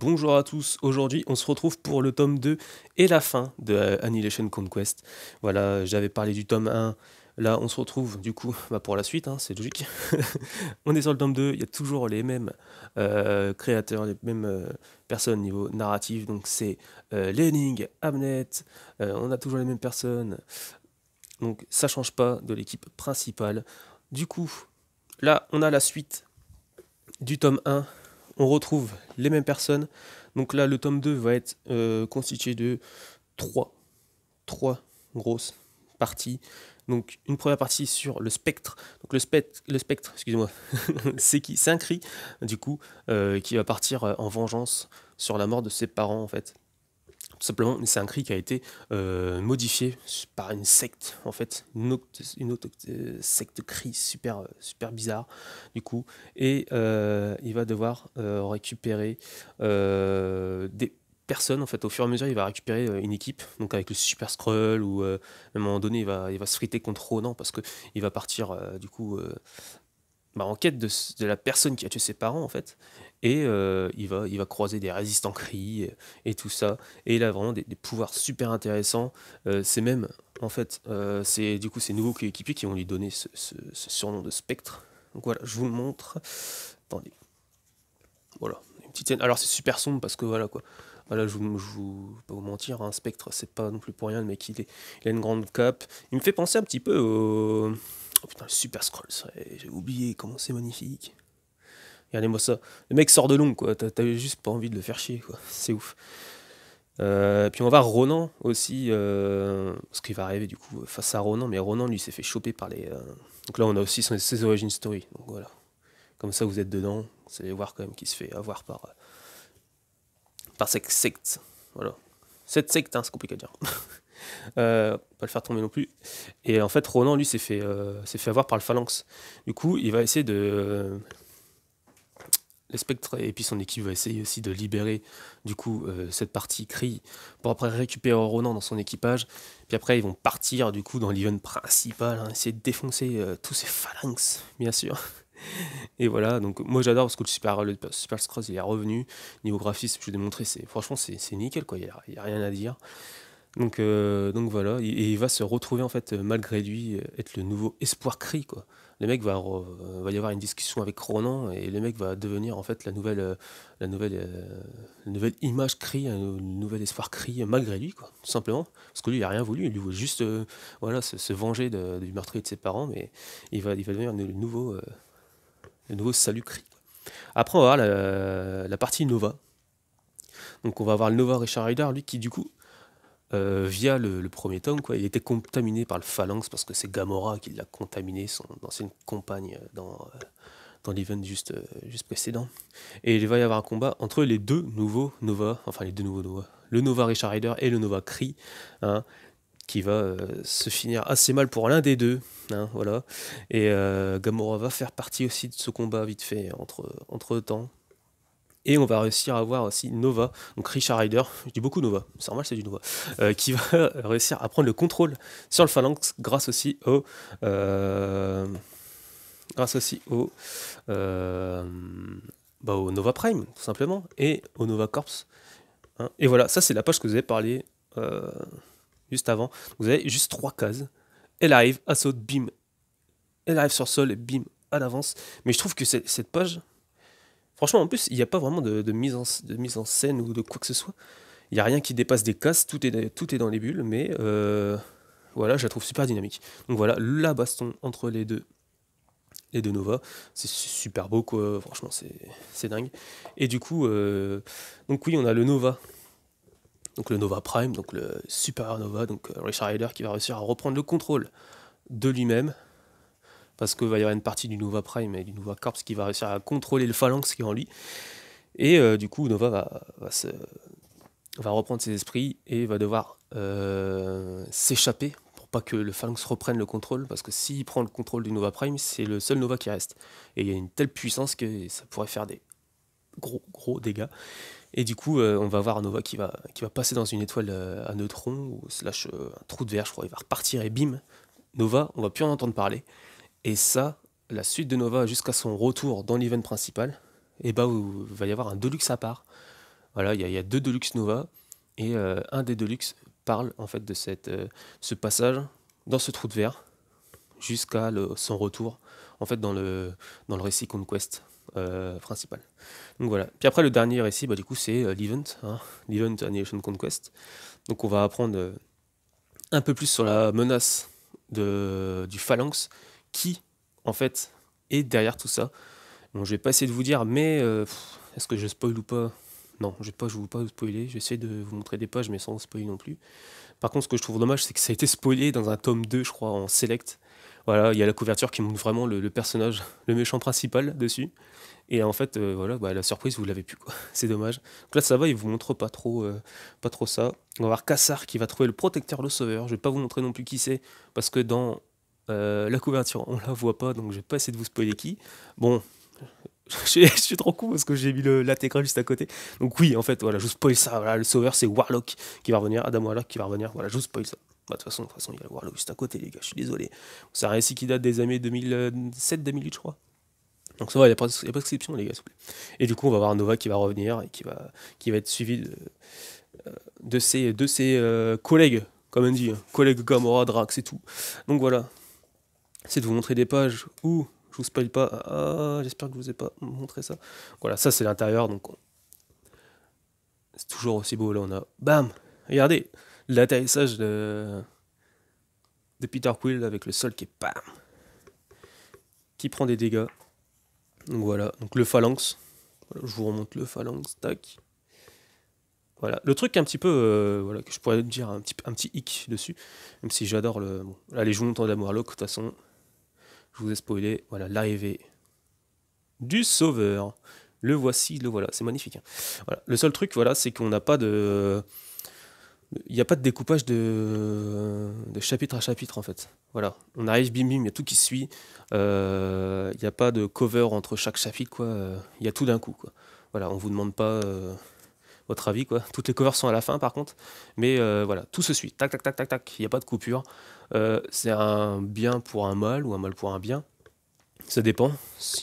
Bonjour à tous, aujourd'hui on se retrouve pour le tome 2 et la fin de Annihilation Conquest. Voilà, j'avais parlé du tome 1, là on se retrouve du coup bah, pour la suite, hein, c'est logique. on est sur le tome 2, il y a toujours les mêmes euh, créateurs, les mêmes euh, personnes niveau narratif, donc c'est euh, Lening, Abnet, on a toujours les mêmes personnes, donc ça change pas de l'équipe principale. Du coup, là on a la suite du tome 1 on retrouve les mêmes personnes. Donc là, le tome 2 va être euh, constitué de trois, trois grosses parties. Donc une première partie sur le spectre. Donc le spectre, le spectre, excusez-moi, c'est qui C'est un cri, du coup, euh, qui va partir en vengeance sur la mort de ses parents en fait. Tout simplement, c'est un cri qui a été euh, modifié par une secte, en fait, une autre, euh, secte cri super, super bizarre, du coup. Et euh, il va devoir récupérer des personnes, en fait, au fur et à mesure, il va récupérer une équipe, donc avec le Super Scroll, ou à un moment donné, il va, il va se friter contre Ronan, parce qu'il va partir, du coup, bah, en quête de, la personne qui a tué ses parents en fait. Et euh, il, va, il va croiser des résistants cris et, tout ça. Et il a vraiment des, pouvoirs super intéressants. Euh, c'est même en fait, euh, c'est du coup ses nouveaux coéquipiers qui ont lui donné ce, surnom de Spectre. Donc voilà, je vous le montre. Attendez. Voilà, une petite Alors c'est super sombre parce que voilà quoi. Voilà, je, vous, je pas vous mentir, un hein, Spectre, c'est pas non plus pour rien le mec. est, il a une grande cape. Il me fait penser un petit peu au super scroll, j'ai oublié comment c'est magnifique. Regardez-moi ça. Le mec sort de long, quoi. T'as juste pas envie de le faire chier, quoi. C'est ouf. Euh, puis on va voir Ronan aussi, euh, ce qui va arriver du coup face à Ronan, mais Ronan lui s'est fait choper par les. Euh, donc là on a aussi ses origin story. Donc voilà. Comme ça vous êtes dedans, vous allez voir quand même qui se fait avoir par, par cette secte. Voilà. Cette secte, hein, c'est compliqué à dire. Euh, pas le faire tomber non plus. Et en fait, Ronan, lui, s'est fait, euh, s'est fait avoir par le phalanx. Du coup, il va essayer de. Euh, les spectres et puis son équipe va essayer aussi de libérer du coup cette partie cri pour après récupérer Ronan dans son équipage. Puis après, ils vont partir du coup dans l'event principal, hein, essayer de défoncer tous ces phalanx, bien sûr. Et voilà, donc moi j'adore parce que le Super, le Super il est revenu. Niveau graphisme, je vous ai montré, c'est, franchement c'est, nickel quoi, il n'y a, rien à dire. Donc, euh, donc voilà, et, il va se retrouver en fait, malgré lui, être le nouveau espoir cri. Quoi. Le mec va, va y avoir une discussion avec Ronan et le mec va devenir en fait la nouvelle, la nouvelle, euh, nouvelle image cri, un nouvel espoir cri, malgré lui, quoi, tout simplement. Parce que lui, il n'a rien voulu, il veut juste euh, voilà, se, venger du meurtrier de ses parents, mais il va, devenir le nouveau, nouveau salut cri. Après, on va voir la, la partie Nova. Donc on va avoir le Nova Richard Ryder, lui qui du coup euh, via le, premier tome. Quoi. Il était contaminé par le phalanx parce que c'est Gamora qui l'a contaminé, son ancienne compagne euh, dans, euh, dans l'event juste, juste précédent. Et il va y avoir un combat entre les deux nouveaux Nova, enfin les deux nouveaux Nova, le Nova Richard Rider et le Nova Cree, hein, qui va se finir assez mal pour l'un des deux. Hein, voilà. Et Gamora va faire partie aussi de ce combat vite fait entre, entre temps. Et on va réussir à avoir aussi Nova, donc Richard Ryder, je dis beaucoup Nova, c'est normal, c'est du Nova, euh, qui va réussir à prendre le contrôle sur le Phalanx grâce aussi au. Euh, grâce aussi euh, bah, au. Nova Prime, tout simplement, et au Nova Corps. Hein. Et voilà, ça c'est la page que vous avez parlé juste avant. Vous avez juste trois cases. Elle arrive, assaut, bim. Elle arrive sur sol, bim, à l'avance. Mais je trouve que cette page, Franchement, en plus, il n'y a pas vraiment de, mise en, mise en scène ou de quoi que ce soit. Il n'y a rien qui dépasse des cases, tout est, tout est dans les bulles, mais euh, voilà, je la trouve super dynamique. Donc voilà, la baston entre les deux, les deux Nova, c'est super beau, quoi. Franchement, c'est dingue. Et du coup, euh, donc oui, on a le Nova. Donc le Nova Prime, donc le Super Nova, donc euh, Richard Rider qui va réussir à reprendre le contrôle de lui-même, parce qu'il va y avoir une partie du Nova Prime et du Nova Corps qui va réussir à contrôler le phalanx qui est en lui. Et euh, du coup, Nova va, reprendre ses esprits et va devoir euh, s'échapper pour pas que le phalanx reprenne le contrôle, parce que s'il prend le contrôle du Nova Prime, c'est le seul Nova qui reste. Et il y a une telle puissance que ça pourrait faire des gros, gros dégâts. Et du coup, euh, on va voir Nova qui va, qui va passer dans une étoile à neutrons, ou slash un trou de verre, je crois, il va repartir et bim, Nova, on va plus en entendre parler. Et ça, la suite de Nova jusqu'à son retour dans l'event principal, et bah, il va y avoir un Deluxe à part. Voilà, il y, a deux Deluxe Nova, et euh, un des Deluxe parle en fait de cette, euh, ce passage dans ce trou de verre jusqu'à son retour en fait dans le, dans le récit Conquest euh, principal. Donc voilà. Puis après le dernier récit, bah, du coup c'est l'event, hein, l'event Annihilation Conquest. Donc on va apprendre un peu plus sur la menace de, du phalanx qui, en fait, est derrière tout ça. Bon, je vais pas essayer de vous dire, mais euh, est-ce que je spoil ou pas Non, je vais pas, je vous pas vous spoiler. J'essaie de vous montrer des pages, mais sans spoiler non plus. Par contre, ce que je trouve dommage, c'est que ça a été spoilé dans un tome 2, je crois, en select. Voilà, il y a la couverture qui montre vraiment le, personnage, le méchant principal dessus. Et en fait, euh, voilà, bah, la surprise, vous l'avez plus, quoi. C'est dommage. Donc là, ça va, il vous montre pas trop, euh, pas trop ça. On va voir Kassar qui va trouver le protecteur, le sauveur. Je vais pas vous montrer non plus qui c'est, parce que dans euh, la couverture, on la voit pas, donc je vais pas essayer de vous spoiler qui. Bon, je suis trop con parce que j'ai mis latéral juste à côté. Donc oui, en fait, voilà, je vous spoil ça. Voilà, le sauveur, c'est Warlock qui va revenir, Adam Warlock qui va revenir. Voilà, je vous spoil ça. Bah, de toute façon, de toute façon, il y a Warlock juste à côté, les gars. Je suis désolé. C'est un récit qui date des années 2007-2008, je crois. Donc ça va, il n'y a, pas de les gars, s'il vous plaît. Et du coup, on va voir Nova qui va revenir et qui va, qui va être suivi de, euh, de ses, de ses euh, collègues, comme on dit, hein. collègues Gamora, Drax et tout. Donc voilà, c'est de vous montrer des pages où je vous spoil pas. Ah, j'espère que je vous ai pas montré ça. Voilà, ça c'est l'intérieur, donc c'est toujours aussi beau. Là, on a bam, regardez l'atterrissage de de Peter Quill avec le sol qui est bam, qui prend des dégâts. Donc voilà, donc le phalanx. je vous remonte le phalanx, tac. Voilà, le truc un petit peu, euh, voilà, que je pourrais dire un petit, un petit hic dessus, même si j'adore le. allez, je vous montre de toute façon, je vous ai spoilé, voilà, l'arrivée du sauveur. Le voici, le voilà, c'est magnifique. Hein. Voilà. Le seul truc, voilà, c'est qu'on n'a pas de... Il n'y a pas de découpage de... chapitre à chapitre en fait. Voilà, on arrive bim bim, il y a tout qui suit. Euh, il n'y a pas de cover entre chaque chapitre, quoi. Il y a tout d'un coup, quoi. Voilà, on vous demande pas... Euh, votre avis quoi. Toutes les covers sont à la fin par contre, mais euh, voilà, tout se suit. Tac tac tac tac tac. Il n'y a pas de coupure. Euh, c'est un bien pour un mal ou un mal pour un bien. Ça dépend.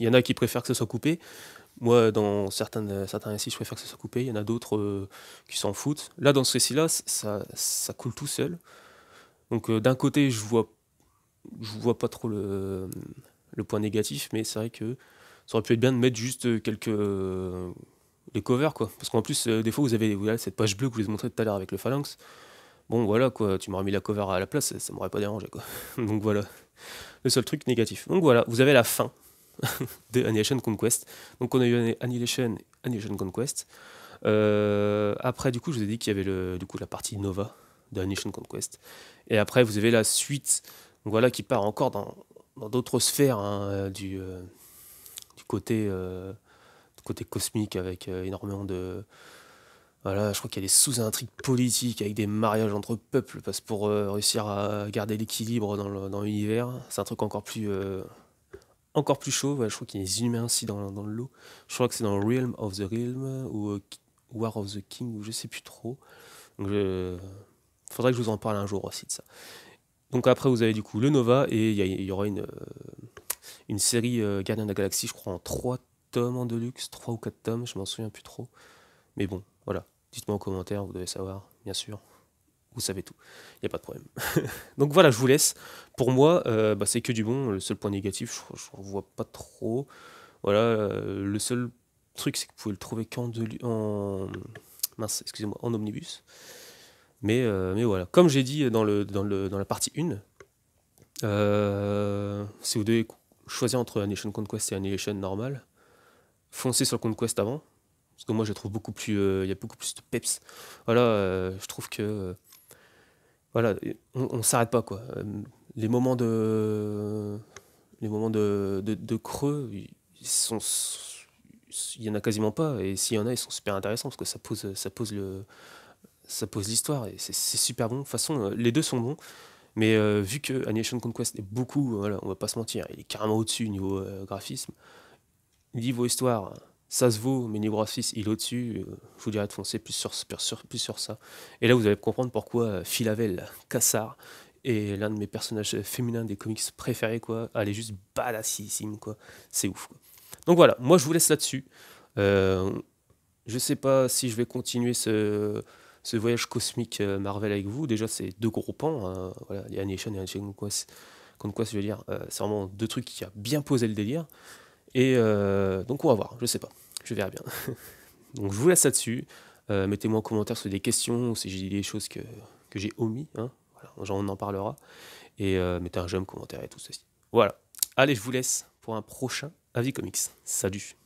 Il y en a qui préfèrent que ce soit coupé. Moi, dans certaines, certains récits, je préfère que ça soit coupé. Il y en a d'autres euh, qui s'en foutent. Là, dans ce récit-là, ça, ça coule tout seul. Donc, d'un côté, je vois, je vois pas trop le, le point négatif, mais c'est vrai que ça aurait pu être bien de mettre juste quelques les covers, quoi. Parce qu'en plus, euh, des fois, vous avez, cette page bleue que je vous ai montré tout à l'heure avec le phalanx. Bon, voilà, quoi, tu m'aurais mis la cover à la place, ça, m'aurait pas dérangé, quoi. Donc voilà, le seul truc négatif. Donc voilà, vous avez la fin de Annihilation Conquest. Donc on a eu Annihilation, Annihilation Conquest. Euh, après, du coup, je vous ai dit qu'il y avait le, du coup, la partie Nova de Annihilation Conquest. Et après, vous avez la suite, voilà, qui part encore dans, d'autres sphères hein, du, euh, du côté côté cosmique avec euh, énormément de. Voilà, je crois qu'il y a des sous-intrigues politiques avec des mariages entre peuples parce pour euh, réussir à garder l'équilibre dans l'univers. C'est un truc encore plus euh, encore plus chaud. je crois qu'il y a des humains aussi dans, dans le lot. Je crois que c'est dans Realm of the Realm ou War of the King ou je sais plus trop. Donc, faudrait que je vous en parle un jour aussi de ça. Donc après, vous avez du coup le Nova et il y, aura une, une série euh, Gardien de la Galaxie, je crois, en trois tomes en deluxe, 3 ou 4 tomes, je m'en souviens plus trop. Mais bon, voilà. Dites-moi en commentaire, vous devez savoir, bien sûr. Vous savez tout. Il n'y a pas de problème. Donc voilà, je vous laisse. Pour moi, euh, bah, c'est que du bon. Le seul point négatif, je ne vois pas trop. Voilà, euh, le seul truc, c'est que vous pouvez le trouver qu'en en... Mince, excusez-moi, en omnibus. Mais, euh, mais voilà, comme j'ai dit dans, le, dans, dans la partie 1, si vous devez choisir entre Annihilation Conquest et Annihilation normale, foncer sur conquest avant. Parce que moi, je trouve beaucoup plus. Euh, il y a beaucoup plus de peps. Voilà, euh, je trouve que. voilà, on, s'arrête pas, quoi. Euh, les moments de. Les moments de, de, creux, ils sont il y en a quasiment pas et s'il y en a ils sont super intéressants parce que ça pose ça pose le ça pose l'histoire et c'est super bon de toute façon les deux sont bons mais vu que Animation Conquest est beaucoup voilà on va pas se mentir il est carrément au-dessus niveau graphisme niveau histoire, ça se vaut, mais niveau graphisme, il est au-dessus. Euh, je vous dirais de foncer plus sur, sur, plus sur ça. Et là, vous allez comprendre pourquoi Philavel, euh, Cassar, est l'un de mes personnages féminins des comics préférés, quoi. Elle est juste badassissime, quoi. C'est ouf, Donc voilà, moi, je vous laisse là-dessus. Euh, je sais pas si je vais continuer ce, ce voyage cosmique euh, Marvel avec vous. Déjà, c'est deux gros pans. Hein. Il Voilà, a Annihilation et Annihilation quoi je veux dire, c'est vraiment deux trucs qui a bien posé le délire. Et euh, donc on va voir, je sais pas, je verrai bien. donc je vous laisse là-dessus. Euh, mettez-moi en commentaire si des questions, si j'ai des choses que, j'ai omis. Hein. on en parlera. Et euh, mettez un j'aime, commentaire et tout ceci. Voilà. Allez, je vous laisse pour un prochain Avis Comics. Salut